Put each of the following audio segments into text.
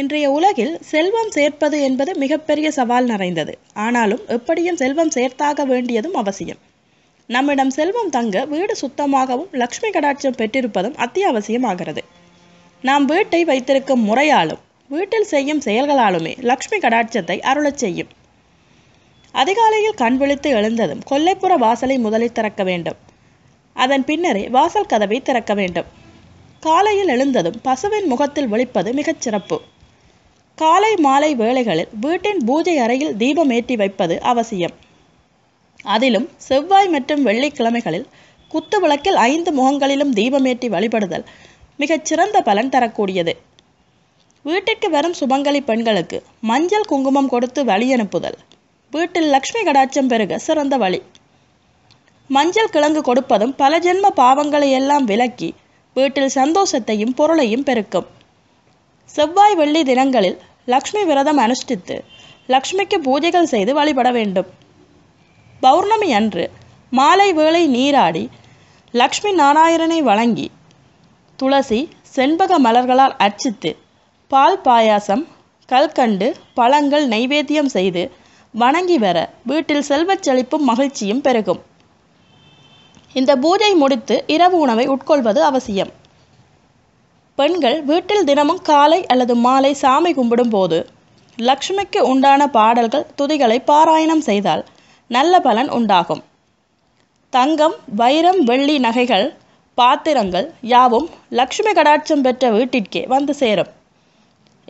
இன்றைய உலகில் செல்வம் சேர்ப்பது என்பது மிகப்பெரிய சவால் நிறைந்தது ஆனாலும் எப்படியும் செல்வம் சேர்த்தாக வேண்டியதும் அவசியம் நம்மிடம் செல்வம் தங்க வீடு சுத்தமாகவும் லக்ஷ்மி கடாட்சம் பெற்றிருப்பதும் அத்தியாவசியமாகிறது நாம் வீட்டை வைத்திருக்கும் முறையாலும் வீட்டில் செய்யும் செயல்களாலுமே லக்ஷ்மி கடாட்சத்தை அருளச் செய்யும் அதிகாலையில் கண் விழித்து எழுந்ததும் கொல்லைப்புற வாசலை முதலில் திறக்க வேண்டும் அதன் பின்னரே வாசல் கதவை திறக்க வேண்டும் காலையில் எழுந்ததும் பசுவின் முகத்தில் ஒழிப்பது மிகச் சிறப்பு காலை மாலை வேளைகளில் வீட்டின் பூஜை அறையில் தீபம் ஏற்றி வைப்பது அவசியம் அதிலும் செவ்வாய் மற்றும் வெள்ளிக்கிழமைகளில் குத்து விளக்கில் ஐந்து முகங்களிலும் தீபமேற்றி வழிபடுதல் மிகச் சிறந்த பலன் தரக்கூடியது வீட்டிற்கு வரும் சுபங்கலி பெண்களுக்கு மஞ்சள் குங்குமம் கொடுத்து வழி அனுப்புதல் வீட்டில் லக்ஷ்மி கடாட்சம் பெருக சிறந்த வழி மஞ்சள் கிழங்கு கொடுப்பதும் பல ஜென்ம பாவங்களை எல்லாம் விலக்கி வீட்டில் சந்தோஷத்தையும் பொருளையும் பெருக்கும் செவ்வாய் வெள்ளி தினங்களில் லக்ஷ்மி விரதம் அனுஷ்டித்து லக்ஷ்மிக்கு பூஜைகள் செய்து வழிபட வேண்டும் பௌர்ணமி அன்று மாலை வேளை நீராடி லக்ஷ்மி நாராயணனை வழங்கி துளசி செண்பக மலர்களால் அர்ச்சித்து பால் பாயாசம் கல்கண்டு பழங்கள் நைவேத்தியம் செய்து வணங்கி வர வீட்டில் செல்வச் செழிப்பும் மகிழ்ச்சியும் பெருகும் இந்த பூஜை முடித்து இரவு உணவை உட்கொள்வது அவசியம் பெண்கள் வீட்டில் தினமும் காலை அல்லது மாலை சாமி கும்பிடும் போது லக்ஷ்மிக்கு உண்டான பாடல்கள் துதிகளை பாராயணம் செய்தால் நல்ல பலன் உண்டாகும் தங்கம் வைரம் வெள்ளி நகைகள் பாத்திரங்கள் யாவும் லக்ஷ்மி கடாட்சம் பெற்ற வீட்டிற்கே வந்து சேரும்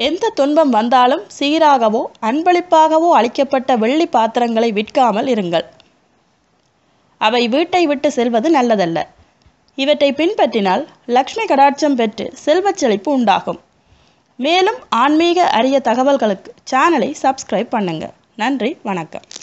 எந்த துன்பம் வந்தாலும் சீராகவோ அன்பளிப்பாகவோ அளிக்கப்பட்ட வெள்ளி பாத்திரங்களை விற்காமல் இருங்கள் அவை வீட்டை விட்டு செல்வது நல்லதல்ல இவற்றை பின்பற்றினால் லக்ஷ்மி கடாட்சம் பெற்று செல்வச் செழிப்பு உண்டாகும் மேலும் ஆன்மீக அரிய தகவல்களுக்கு சேனலை சப்ஸ்கிரைப் பண்ணுங்கள் நன்றி வணக்கம்